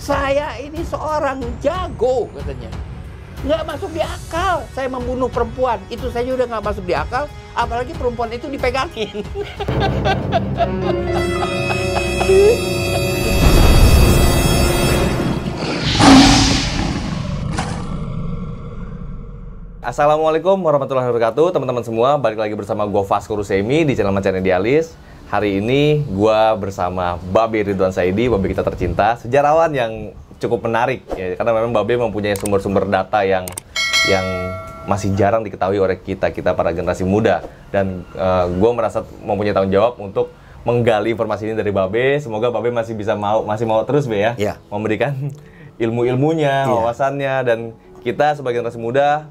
saya ini seorang jago katanya nggak masuk di akal saya membunuh perempuan itu saya udah nggak masuk di akal apalagi perempuan itu dipegangin Assalamualaikum warahmatullahi wabarakatuh teman-teman semua balik lagi bersama gue Vasco Rusemi di channel Macan Idealis hari ini gue bersama Babe Ridwan Saidi, Babe kita tercinta, sejarawan yang cukup menarik ya, karena memang Babe mempunyai sumber-sumber data yang yang masih jarang diketahui oleh kita kita para generasi muda dan uh, eh, gue merasa mempunyai tanggung jawab untuk menggali informasi ini dari Babe. Semoga Babe masih bisa mau masih mau terus Be ya, ya. memberikan ilmu-ilmunya, iya. wawasannya ya. dan kita sebagai generasi muda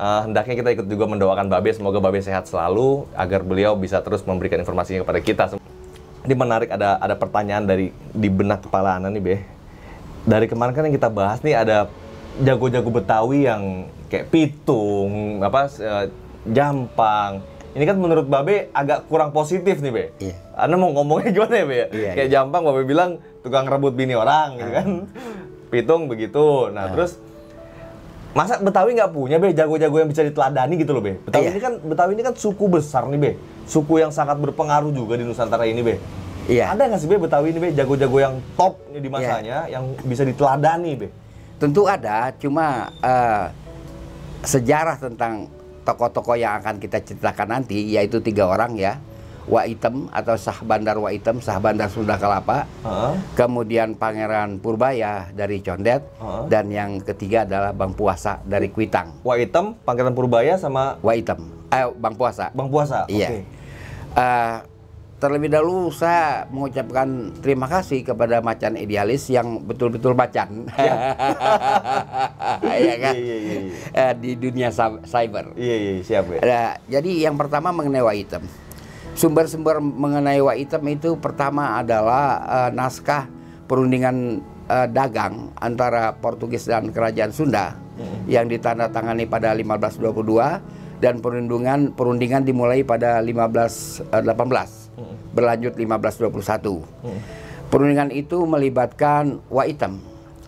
uh, hendaknya kita ikut juga mendoakan Babe semoga Babe sehat selalu agar beliau bisa terus memberikan informasinya kepada kita. Ini menarik ada ada pertanyaan dari di benak kepala Ana nih, Be. Dari kemarin kan yang kita bahas nih ada jago-jago Betawi yang kayak pitung, apa uh, jampang. Ini kan menurut Babe agak kurang positif nih, Be. Iya. Anda mau ngomongnya gimana ya, Be? Iya, iya. kayak iya. jampang Babe bilang tukang rebut bini orang gitu ah. kan. Pitung begitu. Nah, nah. terus Masa Betawi nggak punya be jago-jago yang bisa diteladani gitu loh be. Betawi iya. ini kan Betawi ini kan suku besar nih be, suku yang sangat berpengaruh juga di Nusantara ini be. Iya. Ada nggak sih be Betawi ini be jago-jago yang top di iya. masanya iya. yang bisa diteladani be? Tentu ada, cuma uh, sejarah tentang tokoh-tokoh yang akan kita ceritakan nanti yaitu tiga orang ya Waitem atau Sah Bandar Waitem, Sah Bandar Sunda Kelapa, uh -huh. kemudian Pangeran Purbaya dari Condet, uh -huh. dan yang ketiga adalah Bang Puasa dari Kuitang. Waitem, Pangeran Purbaya sama Waitem, eh Bang Puasa. Bang Puasa, iya. Okay. Uh, eh, terlebih dahulu saya mengucapkan terima kasih kepada macan idealis yang betul-betul macan Iya, iya kan iya, iya. iya. Eh, di dunia cyber. Iya iya siap ya. Uh, jadi yang pertama mengenai item Sumber-sumber mengenai Waitem itu pertama adalah uh, naskah perundingan uh, dagang antara Portugis dan Kerajaan Sunda yang ditandatangani pada 1522 dan perundingan perundingan dimulai pada 1518 hmm. Eh, berlanjut 1521. Hmm. Perundingan itu melibatkan Waitem.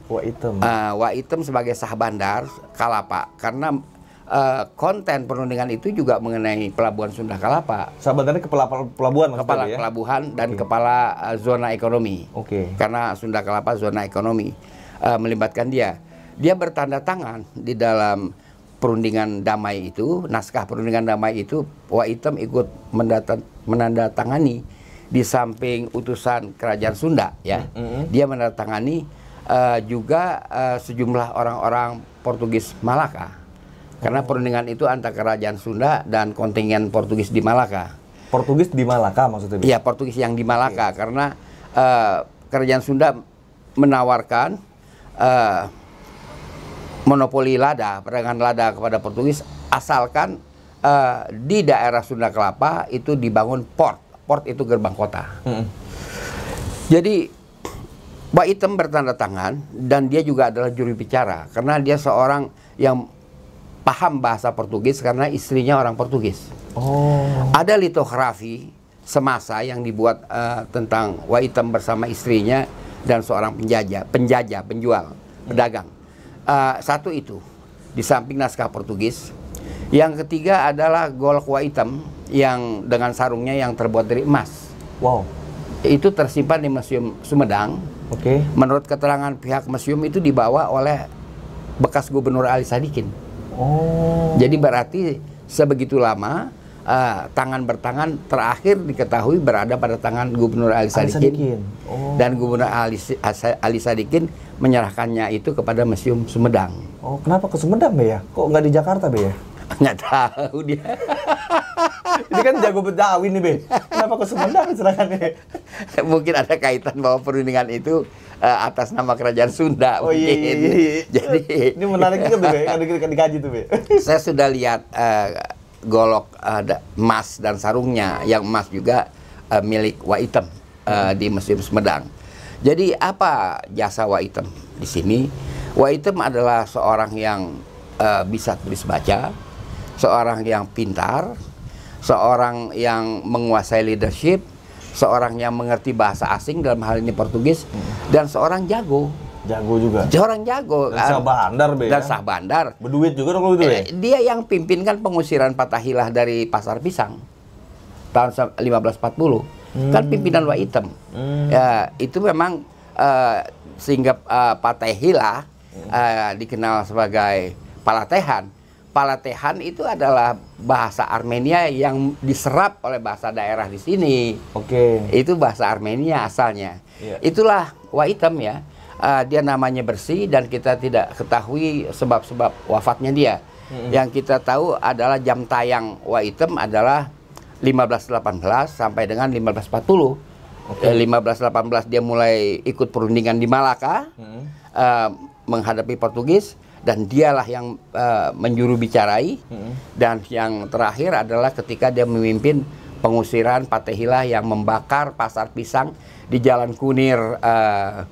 Waitem. Uh, Waitem sebagai sah bandar Kalapa karena uh, konten perundingan itu juga mengenai pelabuhan Sunda Kelapa. Sebenarnya kepala pelabuhan Kepala ya? pelabuhan dan okay. kepala eh, zona ekonomi. Oke. Okay. Karena Sunda Kelapa zona ekonomi uh, melibatkan dia. Dia bertanda tangan di dalam perundingan damai itu, naskah perundingan damai itu Wa Item ikut menandatangani di samping utusan kerajaan Sunda ya. Mm -hmm. Dia menandatangani uh, juga uh, sejumlah orang-orang Portugis Malaka karena perundingan itu antara kerajaan Sunda dan kontingen Portugis di Malaka. Portugis di Malaka maksudnya? Iya, Portugis yang di Malaka okay. karena uh, kerajaan Sunda menawarkan uh, monopoli lada, perdagangan lada kepada Portugis asalkan uh, di daerah Sunda Kelapa itu dibangun port. Port itu gerbang kota. Hmm. Jadi Pak Item bertanda tangan dan dia juga adalah juri bicara karena dia seorang yang paham bahasa Portugis karena istrinya orang Portugis. Oh. Ada litografi semasa yang dibuat uh, tentang Waitem bersama istrinya dan seorang penjajah, penjajah, penjual, pedagang. Uh, satu itu di samping naskah Portugis. Yang ketiga adalah gol Waitem yang dengan sarungnya yang terbuat dari emas. Wow. Itu tersimpan di Museum Sumedang. Oke. Okay. Menurut keterangan pihak museum itu dibawa oleh bekas Gubernur Ali Sadikin. Oh. Jadi berarti sebegitu lama uh, tangan bertangan terakhir diketahui berada pada tangan Gubernur Ali Sadikin, Ali Sadikin. Oh. dan Gubernur Ali, Ali Sadikin menyerahkannya itu kepada Museum Sumedang. Oh, kenapa ke Sumedang ya? Kok nggak di Jakarta be ya? Nggak tahu dia. Ini kan jago berdakwah nih be. Kenapa ke Sumedang diserahkannya? Mungkin ada kaitan bahwa perundingan itu uh, atas nama kerajaan Sunda oh, iya, mungkin. Iya, iya, iya. Jadi ini menarik juga tuh, ada kita dikaji tuh, Saya sudah lihat uh, golok uh, emas dan sarungnya yang emas juga uh, milik Waitem uh, di Mesir Sumedang. Jadi apa jasa Waitem di sini? Waitem adalah seorang yang uh, bisa tulis baca, seorang yang pintar, seorang yang menguasai leadership, seorang yang mengerti bahasa asing dalam hal ini Portugis hmm. dan seorang jago jago juga seorang jago dan sah bandar be dan ya. sah bandar berduit juga dong itu ya eh, dia yang pimpinkan pengusiran Patahilah dari pasar pisang tahun 1540 kan hmm. kan pimpinan wa hitam hmm. ya itu memang uh, sehingga uh, hmm. uh, dikenal sebagai Palatehan Palatehan itu adalah bahasa Armenia yang diserap oleh bahasa daerah di sini. Oke. Okay. Itu bahasa Armenia asalnya. Yeah. Itulah Waitem ya. Uh, dia namanya bersih dan kita tidak ketahui sebab-sebab wafatnya dia. Mm -hmm. Yang kita tahu adalah jam tayang Waitem adalah 1518 sampai dengan 1540. Okay. Eh, 1518 dia mulai ikut perundingan di Malaka. Mm -hmm. uh, menghadapi Portugis dan dialah yang uh, eh, menjuru bicarai hmm. dan yang terakhir adalah ketika dia memimpin pengusiran Patehila yang membakar pasar pisang di Jalan Kunir uh,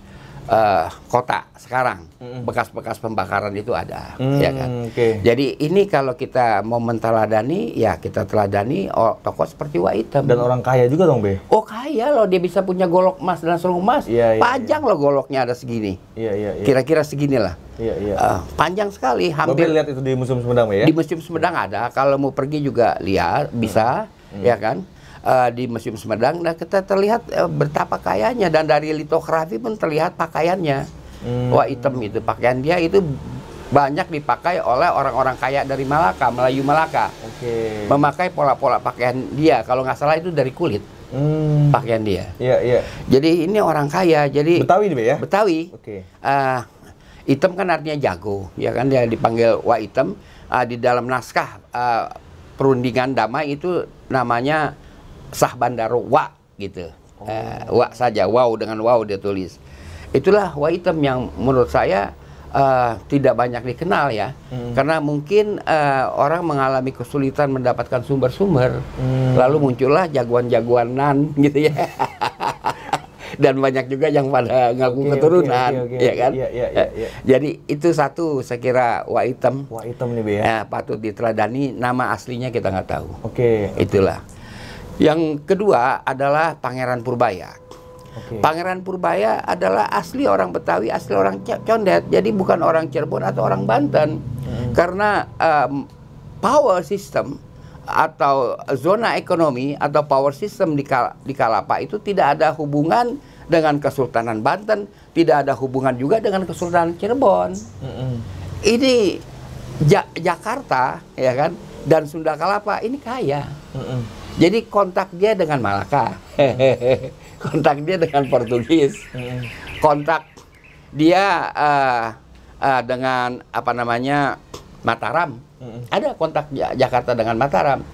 uh, kota sekarang bekas-bekas pembakaran itu ada hmm, ya kan okay. jadi ini kalau kita mau menteladani ya kita teladani oh, tokoh seperti Waitem dan orang kaya juga dong Be oh kaya loh dia bisa punya golok emas dan sarung emas yeah, yeah, panjang yeah. loh goloknya ada segini yeah, yeah, yeah. kira-kira seginilah yeah, iya, iya. yeah. uh, panjang sekali hampir Bapak lihat itu di musim Sumedang ya di musim Sumedang ada kalau mau pergi juga lihat hmm. bisa hmm. ya kan uh, di Museum Semedang. nah kita terlihat uh, betapa kayanya dan dari litografi pun terlihat pakaiannya hmm. wah item itu pakaian dia itu banyak dipakai oleh orang-orang kaya dari Malaka, Melayu Malaka. Okay. Memakai pola-pola pakaian dia, kalau nggak salah itu dari kulit. Hmm. Pakaian dia. Iya, iya. Jadi ini orang kaya, jadi Betawi nih, ya? Betawi. Oke. Okay. Uh, item kan artinya jago, ya kan dia dipanggil wa item. Uh, ah, di dalam naskah uh, perundingan damai itu namanya sah bandar wa gitu. Oh. Uh, wa saja, wow dengan wow dia tulis. Itulah wa item yang menurut saya uh, tidak banyak dikenal ya, hmm. karena mungkin uh, orang mengalami kesulitan mendapatkan sumber-sumber, hmm. lalu muncullah jagoan jagoan nan gitu ya. Dan banyak juga yang pada ngaku okay, keturunan, okay, okay, okay. ya kan? Yeah, yeah, yeah, yeah. Jadi itu satu saya kira wa item. Wa item nih ya. Eh, patut diteladani. Nama aslinya kita nggak tahu. Oke. Okay. Itulah. Yang kedua adalah Pangeran Purbaya. Okay. Pangeran Purbaya adalah asli orang Betawi, asli orang Condet, jadi bukan orang Cirebon atau orang Banten. Hmm. Karena um, power system atau zona ekonomi atau power system di, Kal di Kalapa itu tidak ada hubungan dengan Kesultanan Banten, tidak ada hubungan juga dengan Kesultanan Cirebon. -hmm. Ini ja Jakarta, ya kan, dan Sunda Kalapa ini kaya. -hmm. Jadi kontak dia dengan Malaka, kontak dia dengan Portugis, kontak dia uh, uh, dengan apa namanya Mataram, ada kontak Jakarta dengan Mataram,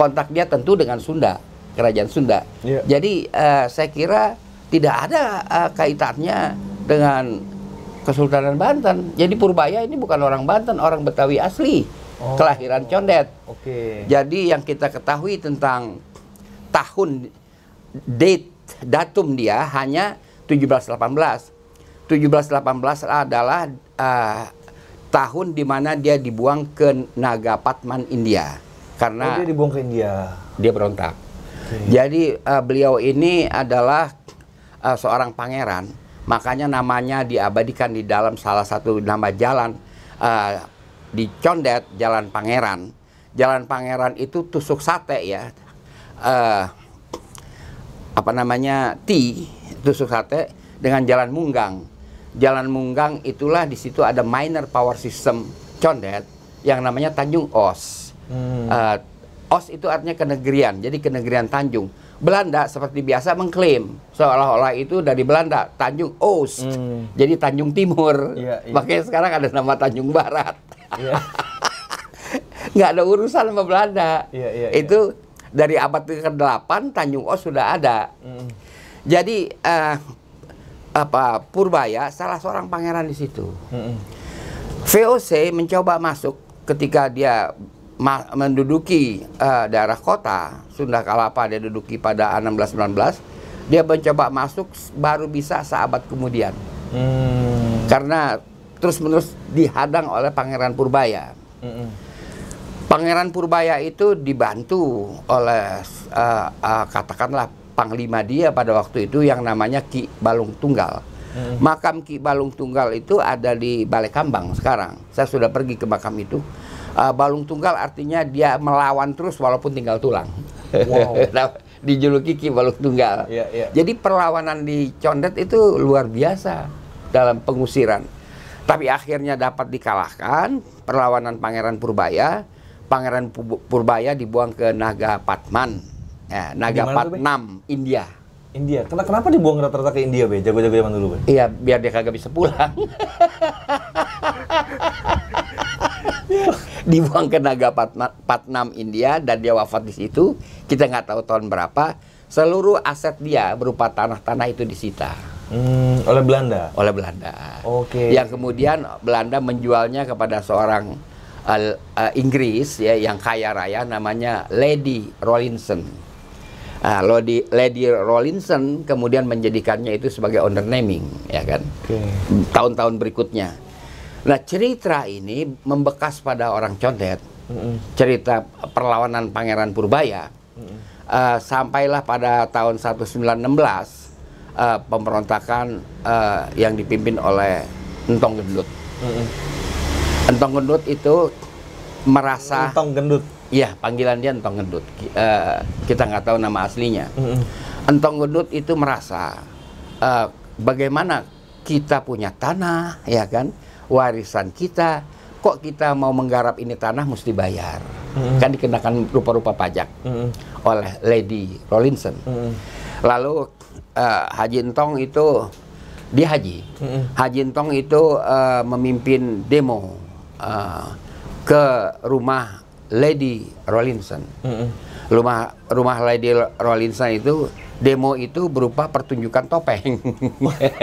kontak dia tentu dengan Sunda, kerajaan Sunda. Yeah. Jadi uh, saya kira tidak ada uh, kaitannya dengan Kesultanan Banten. Jadi Purbaya ini bukan orang Banten, orang Betawi asli oh. kelahiran condet. Oke. Okay. Jadi yang kita ketahui tentang tahun date datum dia hanya 1718. 1718 adalah uh, tahun di mana dia dibuang ke Nagapatman India karena oh, dia dibuang ke India. Dia berontak. Okay. Jadi uh, beliau ini adalah uh, seorang pangeran, makanya namanya diabadikan di dalam salah satu nama jalan uh, di Condet Jalan Pangeran. Jalan Pangeran itu tusuk sate ya. Uh, apa namanya? T tusuk sate dengan Jalan Munggang. Jalan Munggang itulah di situ ada minor power system condet yang namanya Tanjung Os. Hmm. Uh, Os itu artinya kenegrian, jadi kenegrian Tanjung. Belanda seperti biasa mengklaim seolah-olah itu dari Belanda Tanjung Oost hmm. jadi Tanjung Timur yeah, yeah. makanya sekarang ada nama Tanjung Barat Iya. nggak ada urusan sama Belanda. Yeah, yeah, iya. itu dari abad ke-8 Tanjung Os sudah ada. Mm. Jadi uh, apa Purbaya salah seorang pangeran di situ. Mm -hmm. VOC mencoba masuk ketika dia menduduki uh, daerah kota Sunda Kalapa dia duduki pada 1619 dia mencoba masuk baru bisa seabad kemudian. Mm. Karena terus-menerus dihadang oleh Pangeran Purbaya. Mm -hmm. Pangeran Purbaya itu dibantu oleh uh, uh, katakanlah panglima dia pada waktu itu yang namanya Ki Balung Tunggal. Mm -hmm. Makam Ki Balung Tunggal itu ada di Balai Kambang sekarang. Saya sudah pergi ke makam itu. Uh, Balung Tunggal artinya dia melawan terus walaupun tinggal tulang. Wow. Nah, dijuluki Ki Balung Tunggal. Yeah, yeah. Jadi perlawanan di Condet itu luar biasa dalam pengusiran. Tapi akhirnya dapat dikalahkan perlawanan Pangeran Purbaya. Pangeran Purbaya dibuang ke Naga Patman, eh, Naga Dimana Patnam, India. India. Kenapa, kenapa dibuang rata-rata ke India, Be? Jago-jago zaman dulu, Be? Iya, biar dia kagak bisa pulang. dibuang ke Naga Patman, Patnam, India, dan dia wafat di situ. Kita nggak tahu tahun berapa. Seluruh aset dia berupa tanah-tanah itu disita. Hmm, oleh Belanda. Oleh Belanda. Oke. Okay. Yang kemudian Belanda menjualnya kepada seorang uh, uh, Inggris ya yang kaya raya namanya Lady Rollinson. Uh, ah, Lady Lady Rollinson kemudian menjadikannya itu sebagai owner naming ya kan. tahun Tahun-tahun berikutnya. Nah, cerita ini membekas pada orang condet. Mm Cerita perlawanan Pangeran Purbaya. Mm uh, sampailah pada tahun 1916 uh, pemberontakan uh, yang dipimpin oleh Entong Gendut. Mm-hmm. Entong Gendut itu merasa Entong Gendut. Iya, panggilan dia Entong Gendut. Uh, kita nggak tahu nama aslinya. Mm-hmm. Entong Gendut itu merasa uh, bagaimana kita punya tanah, ya kan? Warisan kita, kok kita mau menggarap ini tanah mesti bayar. Mm-hmm. Kan dikenakan rupa-rupa pajak mm-hmm. oleh Lady Rollinson. Mm-hmm Lalu uh, Haji Entong itu dia haji. hmm Haji Entong itu uh, memimpin demo uh, ke rumah Lady Rawlinson. hmm Rumah rumah Lady Rawlinson itu demo itu berupa pertunjukan topeng.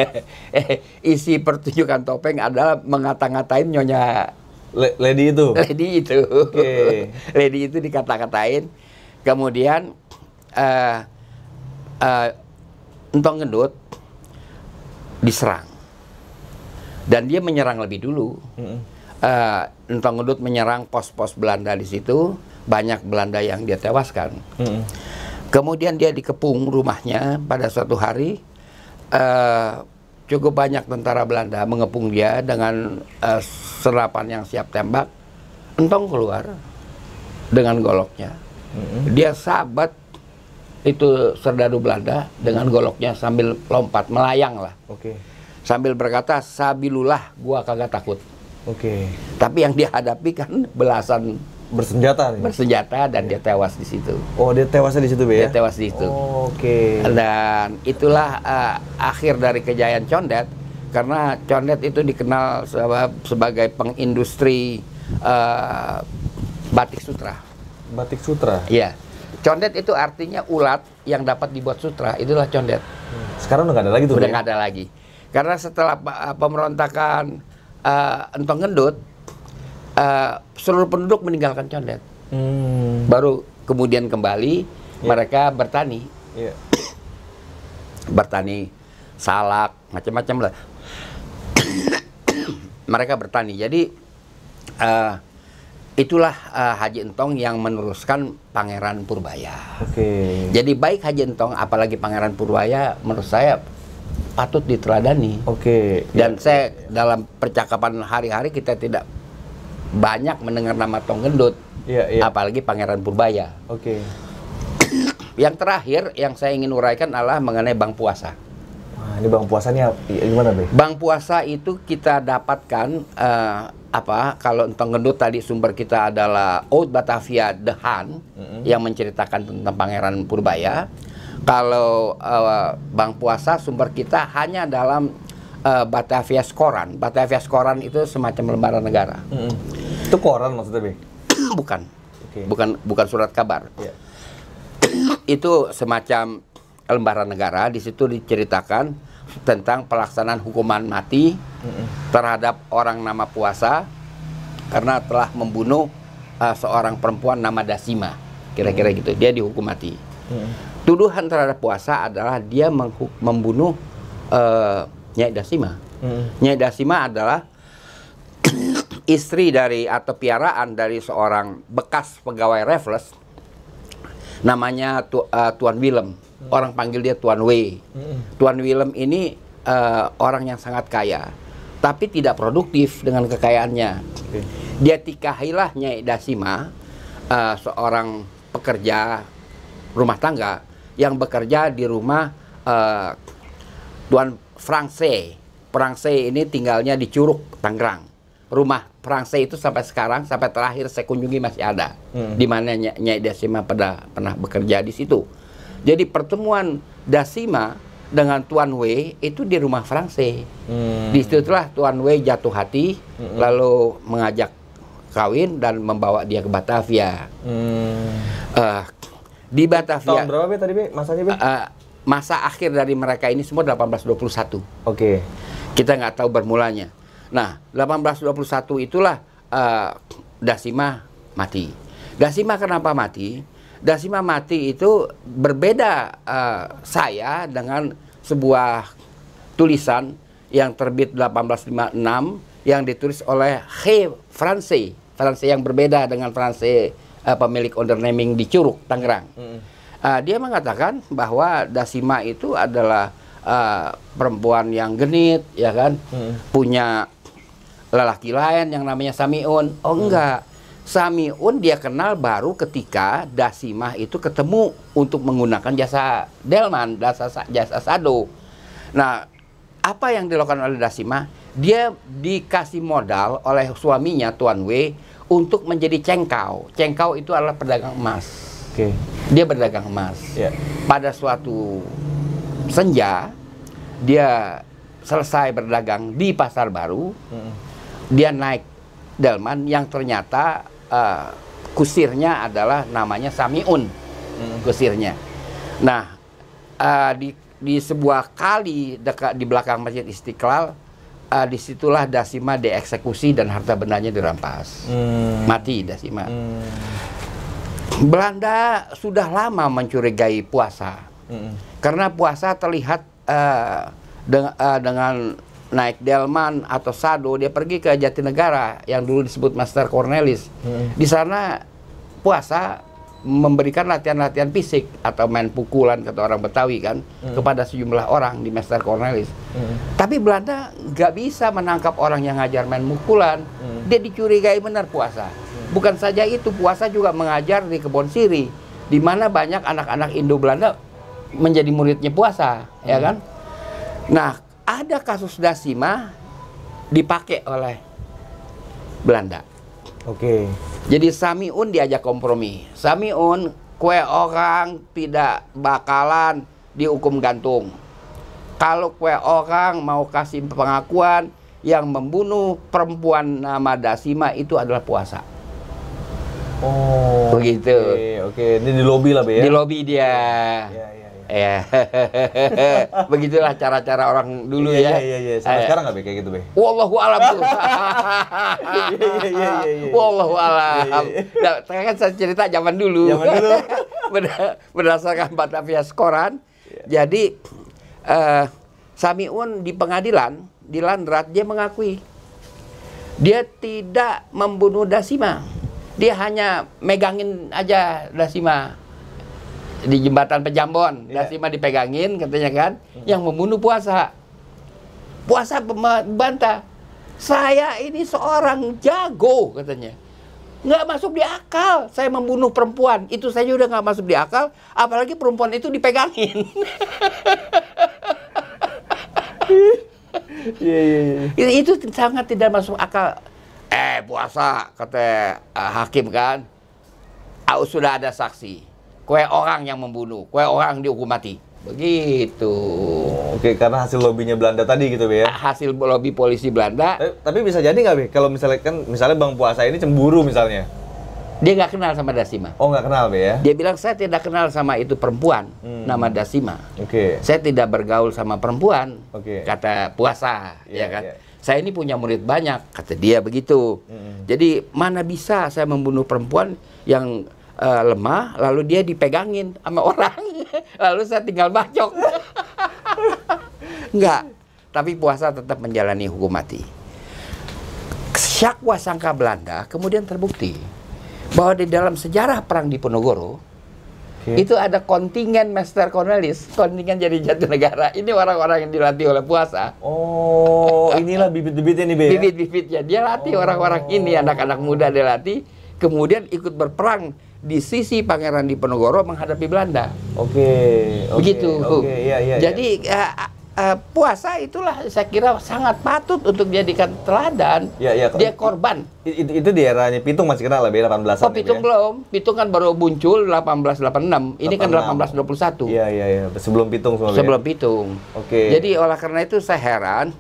Isi pertunjukan topeng adalah mengata-ngatain nyonya Le- Lady itu. Lady itu. Okay. lady itu dikata-katain. Kemudian uh, uh, entong gendut diserang dan dia menyerang lebih dulu. Mm-hmm. Uh, entong gendut menyerang pos-pos Belanda di situ, banyak Belanda yang dia tewaskan. Mm-hmm. Kemudian dia dikepung rumahnya pada suatu hari. Uh, cukup banyak tentara Belanda mengepung dia dengan uh, serapan yang siap tembak. Entong keluar dengan goloknya. Mm-hmm. Dia sahabat itu serdadu Belanda dengan goloknya sambil lompat melayang lah. Oke. Okay. Sambil berkata sabilullah gua kagak takut. Oke. Okay. Tapi yang dihadapi kan belasan bersenjata nih. Bersenjata dan dia tewas di situ. Oh, dia tewas di situ ya? Dia tewas di situ. Oh, Oke. Okay. Dan itulah uh, akhir dari kejayaan Condet karena Condet itu dikenal sebagai pengindustri uh, batik sutra. Batik sutra? Iya. Condet itu artinya ulat yang dapat dibuat sutra, itulah condet. Sekarang udah nggak ada lagi tuh. Udah ya? nggak ada lagi. Karena setelah eh, pemberontakan uh, Entong Gendut, uh, seluruh penduduk meninggalkan condet. Hmm. Baru kemudian kembali yeah. mereka bertani. Yeah. bertani salak, macam-macam lah. mereka bertani. Jadi uh, Itulah uh, Haji Entong yang meneruskan Pangeran Purbaya. Oke. Okay. Jadi baik Haji Entong apalagi Pangeran Purbaya menurut saya patut diteladani. Oke. Okay. Dan yeah. saya dalam percakapan hari-hari kita tidak banyak mendengar nama Tong Gendut. yeah, yeah. Apalagi Pangeran Purbaya. Oke. Okay. yang terakhir yang saya ingin uraikan adalah mengenai Bang Puasa. Nah, ini Bang Puasanya gimana, Be? Bang Puasa itu kita dapatkan uh, apa kalau tentang gendut tadi sumber kita adalah Old Batavia The Han mm-hmm. yang menceritakan tentang Pangeran Purbaya. Kalau uh, Bang Puasa sumber kita hanya dalam uh, Batavia Skoran. Batavia Skoran itu semacam lembaran negara. Mm-hmm. Itu koran maksudnya, Bang? bukan. Okay. Bukan bukan surat kabar. Yeah. itu semacam lembaran negara di situ diceritakan tentang pelaksanaan hukuman mati terhadap orang nama puasa karena telah membunuh uh, seorang perempuan nama Dasima. Kira-kira gitu. Dia dihukum mati. Tuduhan terhadap puasa adalah dia membunuh uh, Nyai Dasima. Nyai Dasima adalah istri dari atau piaraan dari seorang bekas pegawai Raffles namanya tu, uh, Tuan Willem. Orang panggil dia Tuan W. Tuan Willem ini uh, orang yang sangat kaya, tapi tidak produktif dengan kekayaannya. Dia tikahilah Nyai Dasima, uh, seorang pekerja rumah tangga yang bekerja di rumah uh, Tuan Frangse. Frangse ini tinggalnya di Curug, Tangerang. Rumah Perancis itu sampai sekarang sampai terakhir saya kunjungi masih ada hmm. di mana Nyai Dasima pernah pernah bekerja di situ. Jadi pertemuan Dasima dengan Tuan Wei itu di rumah Perancis. Hmm. Di situlah Tuan Wei jatuh hati hmm. lalu mengajak kawin dan membawa dia ke Batavia. Hmm. Uh, di Batavia. Tahun berapa Be, tadi Be? Masanya Be? Uh, masa akhir dari mereka ini semua 1821. Oke. Okay. Kita nggak tahu bermulanya. Nah, 1821 itulah uh, eh, Dasima mati. Dasima kenapa mati? Dasima mati itu berbeda uh, saya dengan sebuah tulisan yang terbit 1856 yang ditulis oleh H. France, Franse yang berbeda dengan France uh, pemilik undernaming di Curug, Tangerang. Mm. Uh, dia mengatakan bahwa Dasima itu adalah uh, perempuan yang genit, ya kan, mm. punya lelaki lain yang namanya Samiun. Oh hmm. enggak. Samiun dia kenal baru ketika Dasimah itu ketemu untuk menggunakan jasa Delman, jasa, jasa Sado. Nah, apa yang dilakukan oleh Dasimah? Dia dikasih modal oleh suaminya Tuan W untuk menjadi cengkau. Cengkau itu adalah pedagang emas. Oke. Okay. Dia berdagang emas. Yeah. Pada suatu senja dia selesai berdagang di pasar baru. Mm -hmm dia naik delman yang ternyata uh, kusirnya adalah namanya Samiun hmm. kusirnya. Nah uh, di di sebuah kali dekat di belakang masjid Istiqlal uh, disitulah Dasima dieksekusi dan harta bendanya dirampas hmm. mati Dasima. Hmm. Belanda sudah lama mencurigai puasa hmm. karena puasa terlihat uh, de uh, dengan naik Delman atau Sado dia pergi ke Jatinegara yang dulu disebut Master Cornelis hmm. di sana puasa memberikan latihan-latihan fisik atau main pukulan kata orang Betawi kan hmm. kepada sejumlah orang di Master Cornelis. Hmm. Tapi Belanda nggak bisa menangkap orang yang ngajar main pukulan. Hmm. Dia dicurigai benar puasa. Hmm. Bukan saja itu puasa juga mengajar di kebon siri di mana banyak anak-anak Indo Belanda menjadi muridnya puasa ya hmm. ya kan. Nah ada kasus Dasima dipakai oleh Belanda. Oke. Jadi Samiun diajak kompromi. Samiun kue orang tidak bakalan dihukum gantung. Kalau kue orang mau kasih pengakuan yang membunuh perempuan nama Dasima itu adalah puasa. Oh. Begitu. Oke, okay, okay. ini di lobby lah, Be ya. Di lobby dia. Yeah, yeah. Ya. Begitulah cara-cara orang dulu iya, ya. Iya iya iya. Sampai iya. sekarang nggak kayak gitu be? Wallahu alam tuh. Iya, iya iya iya. Wallahu alam. Nah, kan saya cerita zaman dulu. Zaman dulu. Berdasarkan Batavia skoran. Yeah. Jadi uh, eh, Samiun di pengadilan di Landrat dia mengakui dia tidak membunuh Dasima. Dia hanya megangin aja Dasima di jembatan Pejambon yeah. Iya. Dasima dipegangin katanya kan hmm. yang membunuh puasa puasa bantah saya ini seorang jago katanya nggak masuk di akal saya membunuh perempuan itu saya udah nggak masuk di akal apalagi perempuan itu dipegangin yeah, yeah, yeah. itu sangat tidak masuk akal eh puasa kata uh, hakim kan Aku sudah ada saksi kue orang yang membunuh, kue orang dihukum mati. Begitu. Oke, karena hasil lobbynya Belanda tadi gitu Be, ya. Hasil lobby polisi Belanda. Tapi, eh, tapi bisa jadi nggak, Be? Kalau misalnya kan misalnya Bang Puasa ini cemburu misalnya. Dia nggak kenal sama Dasima. Oh, nggak kenal, Be, ya? Dia bilang, saya tidak kenal sama itu perempuan, hmm. nama Dasima. Oke. Okay. Saya tidak bergaul sama perempuan, okay. kata Puasa, yeah, ya kan? Yeah. Saya ini punya murid banyak, kata dia begitu. Mm -hmm. Jadi, mana bisa saya membunuh perempuan yang uh, lemah, lalu dia dipegangin sama orang, lalu saya tinggal bacok. Enggak, tapi puasa tetap menjalani hukum mati. Syakwa sangka Belanda kemudian terbukti bahwa di dalam sejarah perang di Ponegoro okay. itu ada kontingen Master Cornelis, kontingen jadi jatuh negara. Ini orang-orang yang dilatih oleh puasa. Oh, inilah bibit-bibitnya nih, ya? Bibit-bibitnya. Dia latih orang-orang oh. ini, anak-anak muda dilatih, kemudian ikut berperang di sisi Pangeran Diponegoro menghadapi Belanda. Oke. Okay, Begitu. Oke, okay, iya, iya, iya, Jadi iya. Uh, Uh, puasa itulah saya kira sangat patut untuk dijadikan teladan. Ya, ya, dia korban. Itu, itu di eranya Pitung masih kenal lebih 18 Oh, Pitung ya? belum. Pitung kan baru muncul 1886. Ini 86. kan 1821. Iya, iya, iya. Sebelum Pitung Sebelum Pitung. Oke. Okay. Jadi oleh karena itu saya heran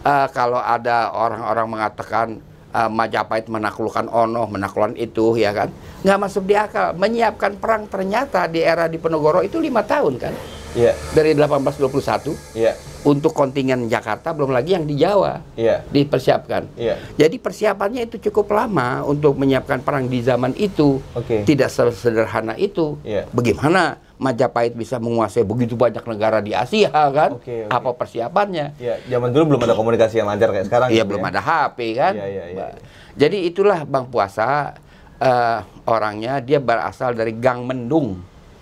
uh, kalau ada orang-orang mengatakan uh, Majapahit menaklukkan Ono, menaklukkan itu, ya kan? Nggak masuk di akal. Menyiapkan perang ternyata di era di Penogoro itu lima tahun kan? Iya. Yeah. Dari 1821. Iya. Yeah. Untuk kontingen Jakarta belum lagi yang di Jawa. Iya. Yeah. Dipersiapkan. Iya. Jadi persiapannya itu cukup lama untuk menyiapkan perang di zaman itu. Oke. Okay. Tidak sederhana itu. Iya. Bagaimana? Majapahit bisa menguasai begitu banyak negara di Asia kan? Okay, okay. Apa persiapannya? Ya, zaman dulu belum ada komunikasi yang lancar kayak sekarang. Iya, gitu belum ya? ada HP kan? Ya, ya, ya. Jadi itulah Bang Puasa uh, orangnya dia berasal dari Gang Mendung.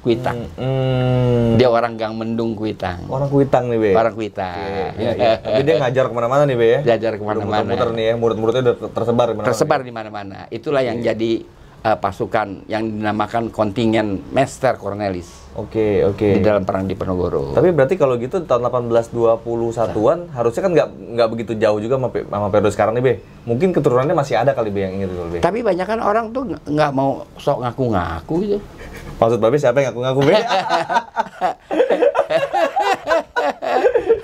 Kuitang. Hmm, hmm. Dia orang Gang Mendung Kuitang. Orang Kuitang nih, Be. Orang Kuitang. Okay, iya, iya. Tapi dia ngajar kemana-mana nih, Be ya? Ngajar kemana-mana. Muter nih ya, murid-muridnya udah tersebar dimana Tersebar di mana-mana. Itulah yang iya. jadi uh, pasukan yang dinamakan kontingen Master Cornelis. Oke, okay, oke. Okay. Di dalam perang Diponegoro. Tapi berarti kalau gitu tahun 1821-an nah. harusnya kan nggak nggak begitu jauh juga sama, sama periode sekarang nih, Be. Mungkin keturunannya masih ada kali Be yang ingin Be. Tapi banyak kan orang tuh nggak mau sok ngaku-ngaku gitu. Maksud Babe siapa yang ngaku-ngaku, Be?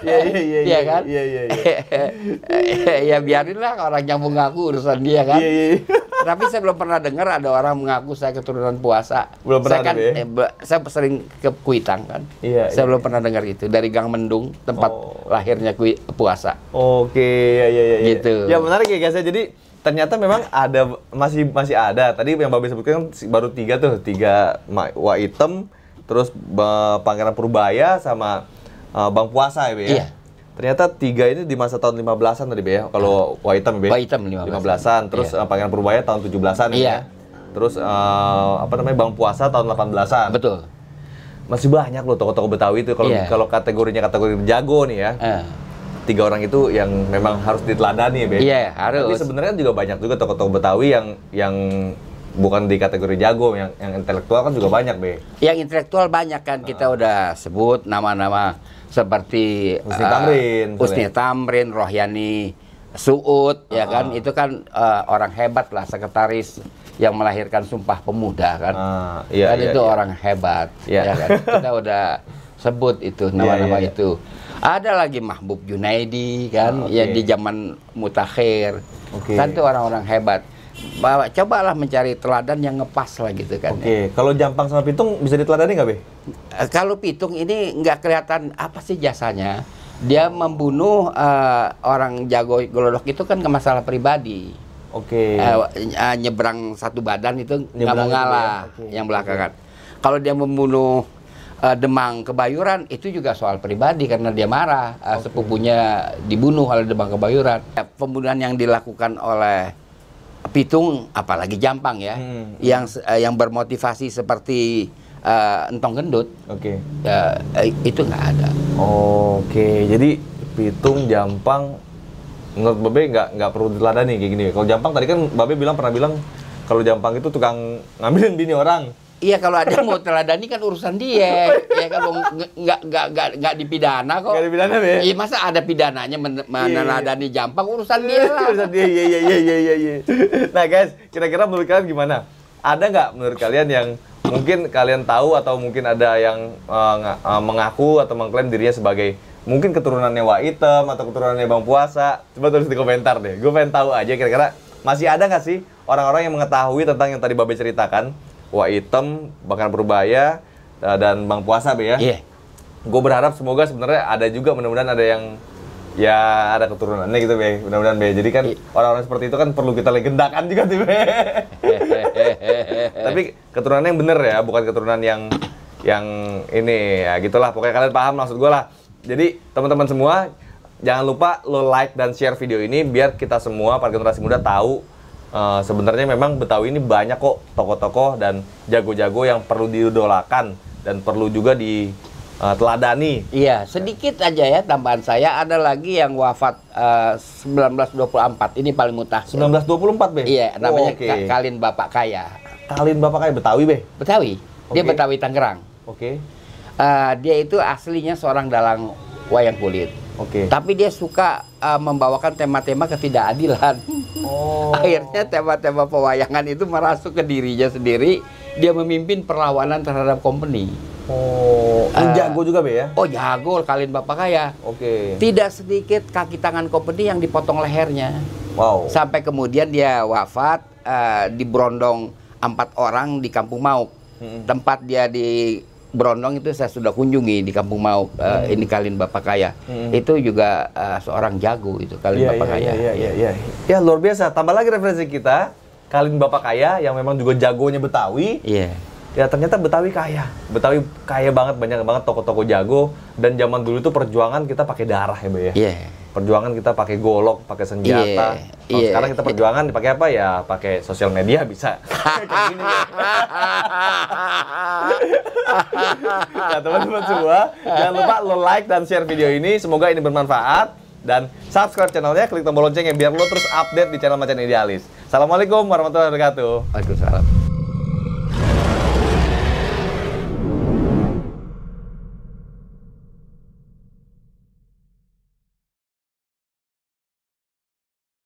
Iya, iya, iya, iya, iya. kan? Iya, iya, iya. Ya biarinlah orang yang mau ngaku urusan dia kan. Iya, iya. iya tapi saya belum pernah dengar ada orang mengaku saya keturunan puasa. Belum pernah. Saya kan, ya? eh, saya sering ke Kuitang kan. Iya. Saya iya. belum pernah dengar itu dari Gang Mendung tempat oh. lahirnya kui, puasa. Oke, ya ya ya. Gitu. Ya menarik ya guys ya. Jadi ternyata memang ada masih masih ada. Tadi yang Babe sebutkan kan, baru tiga tuh tiga wa item, terus Pangeran Purbaya sama uh, Bang Puasa ya. ya? Iya. Ternyata tiga ini di masa tahun 15-an tadi, Be, ya? Kalau ah. white Waitem, Be? Waitem 15-an. 15-an. Terus yeah. Iya. Pangeran Purbaya tahun 17-an, yeah. ya? Iya. Terus, uh, apa namanya, Bang Puasa tahun 18-an. Betul. Masih banyak loh toko-toko Betawi itu. Kalau yeah. kalau kategorinya kategori jago nih ya. Uh tiga orang itu yang memang harus diteladani ya, Be. Iya, yeah, harus. Tapi sebenarnya juga banyak juga tokoh-tokoh Betawi yang yang bukan di kategori jago yang yang intelektual kan juga banyak be yang intelektual banyak kan nah. kita ah. udah sebut nama-nama seperti Usni eh, Tamrin, uh, Usni Tamrin, Rohyani, Suud, uh -huh. ya kan ah. itu kan uh, orang hebat lah sekretaris yang melahirkan Sumpah Pemuda kan, uh, iya, kan iya, itu iya. orang hebat, iya. ya kan kita udah sebut itu iya, nama-nama iya, iya, itu. Ada lagi Mahbub Junaidi kan, oh, okay. ya di zaman mutakhir, okay. kan itu orang-orang hebat bawa cobalah mencari teladan yang ngepas lah gitu kan. Oke, okay. ya. kalau Jampang sama Pitung bisa diteladani nggak be? Eh, kalau Pitung ini nggak kelihatan apa sih jasanya. Dia membunuh uh, orang jago golok itu kan ke masalah pribadi. Oke. Okay. Uh, eh, nyebrang satu badan itu nggak mau gitu ya? ngalah yang, okay. yang belakangan. Kalau dia membunuh uh, Demang Kebayuran itu juga soal pribadi karena dia marah uh, okay. sepupunya dibunuh oleh Demang Kebayuran. Pembunuhan yang dilakukan oleh Pitung apalagi Jampang ya hmm. hmm. yang uh, yang bermotivasi seperti uh, entong gendut oke okay. Ya, uh, eh, itu nggak ada oh, oke okay. jadi Pitung Jampang menurut Babe nggak nggak perlu diteladani kayak gini kalau Jampang tadi kan Babe bilang pernah bilang kalau Jampang itu tukang ngambilin bini orang Iya kalau ada yang mau teladani kan urusan dia, ya kan nggak nggak nggak nggak dipidana kok. Nggak dipidana ya? Iya masa ada pidananya iya, iya. meneladani jampang urusan dia lah. urusan dia, iya, iya iya iya iya iya. Nah guys, kira-kira menurut kalian gimana? Ada nggak menurut kalian yang mungkin kalian tahu atau mungkin ada yang eh, eh, mengaku atau mengklaim dirinya sebagai mungkin keturunannya Wa Item atau keturunannya Bang Puasa? Coba tulis di komentar deh. Gue pengen tahu aja kira-kira masih ada nggak sih orang-orang yang mengetahui tentang yang tadi Babe ceritakan Wah Item, Bakar Purbaya, eh, dan Bang Puasa be ya. Yeah. Gue berharap semoga sebenarnya ada juga mudah-mudahan ada yang ya ada keturunannya gitu be mudah-mudahan be jadi kan iya. orang-orang seperti itu kan perlu kita legendakan juga sih be tapi keturunannya yang bener ya bukan keturunan yang yang ini ya gitulah pokoknya kalian paham maksud gue lah jadi teman-teman semua jangan lupa lo like dan share video ini biar kita semua para generasi muda tahu Eh, sebenarnya memang Betawi ini banyak kok tokoh-tokoh dan jago-jago yang perlu diidolakan dan perlu juga diteladani. Eh, uh, Iya, sedikit aja ya tambahan saya ada lagi yang wafat eh, uh, 1924. Ini paling mutah. 1924, Be? Iya, namanya oh, okay. Kalin Bapak Kaya. Kalin Bapak Kaya Betawi, Be? Betawi. Okay. Betawi Tangerang. Oke. Okay. Uh, dia itu aslinya seorang dalang wayang kulit. Oke. Okay. Tapi dia suka uh, membawakan tema-tema ketidakadilan. Oh. Akhirnya tema-tema pewayangan itu merasuk ke dirinya sendiri. Dia memimpin perlawanan terhadap company. Oh, uh, jago juga be ya? Oh jago, kalian bapak kaya. Oke. Okay. Tidak sedikit kaki tangan company yang dipotong lehernya. Wow. Sampai kemudian dia wafat uh, di Brondong empat orang di Kampung Mauk. Hmm. Tempat dia di Brondong itu saya sudah kunjungi di Kampung Mau eh, hmm. uh, ini Kalin Bapak Kaya. Hmm. Itu juga uh, seorang jago itu Kalin yeah, Bapak yeah, Kaya. Ya, yeah, iya. Yeah. Iya, iya. ya luar biasa. Tambah lagi referensi kita Kalin Bapak Kaya yang memang juga jagonya Betawi. Iya. Yeah ya ternyata Betawi kaya. Betawi kaya banget, banyak banget toko-toko jago. Dan zaman dulu itu perjuangan kita pakai darah ya, Bay? ya? Yeah. Perjuangan kita pakai golok, pakai senjata. Yeah. Kalau yeah. sekarang kita perjuangan dipakai apa ya? Pakai sosial media bisa. nah, teman-teman semua, jangan lupa lo like dan share video ini. Semoga ini bermanfaat. Dan subscribe channelnya, klik tombol loncengnya biar lo terus update di channel Macan Idealis. Assalamualaikum warahmatullahi wabarakatuh. Waalaikumsalam.